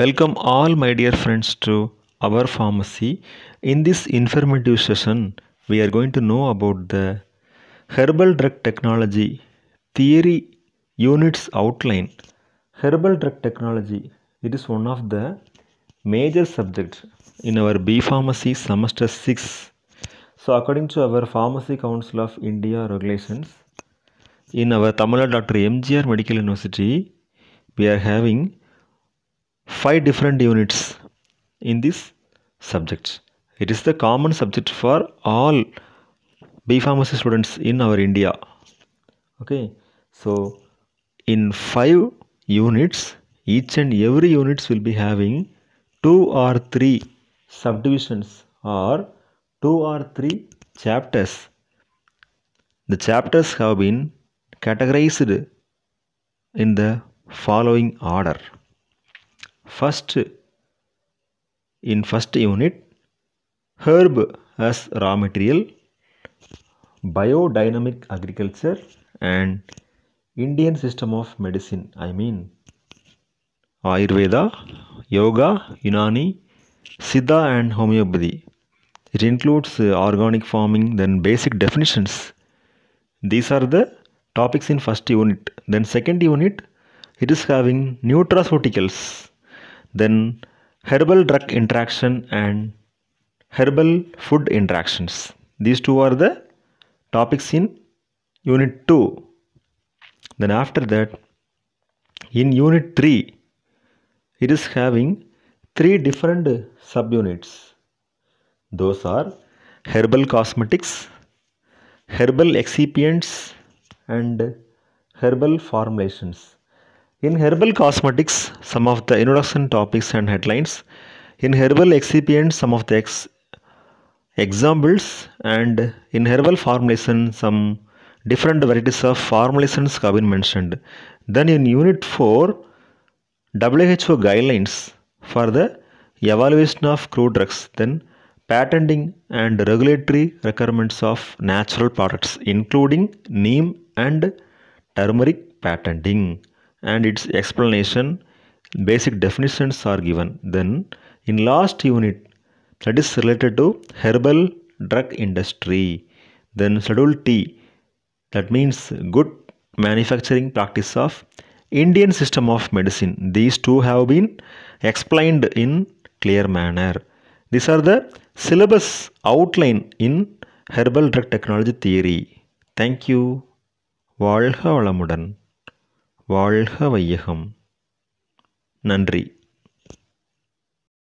Welcome all my dear friends to our pharmacy. In this informative session, we are going to know about the herbal drug technology theory units outline. Herbal drug technology, it is one of the major subjects in our B pharmacy semester 6. So according to our Pharmacy Council of India regulations, in our Tamil Nadu Dr. MGR Medical University, we are having five different units in this subject. It is the common subject for all B pharmacy students in our India. Okay, so in five units, each and every units will be having two or three subdivisions or two or three chapters. The chapters have been categorized in the following order first in first unit herb as raw material biodynamic agriculture and Indian system of medicine I mean Ayurveda yoga Unani Siddha and homeopathy it includes uh, organic farming then basic definitions these are the topics in first unit then second unit it is having nutraceuticals then herbal drug interaction and herbal food interactions. These two are the topics in unit 2. Then after that, in unit 3, it is having three different subunits. Those are herbal cosmetics, herbal excipients and herbal formulations. In herbal cosmetics, some of the introduction topics and headlines. In herbal excipients, some of the ex examples. And in herbal formulation, some different varieties of formulations have been mentioned. Then in Unit 4, WHO guidelines for the evaluation of crude drugs. Then patenting and regulatory requirements of natural products, including neem and turmeric patenting and its explanation, basic definitions are given. Then in last unit that is related to herbal drug industry. Then schedule T that means good manufacturing practice of Indian system of medicine. These two have been explained in clear manner. These are the syllabus outline in herbal drug technology theory. Thank you. வாழ்க வளமுடன் வாழ்க வையகம் நன்றி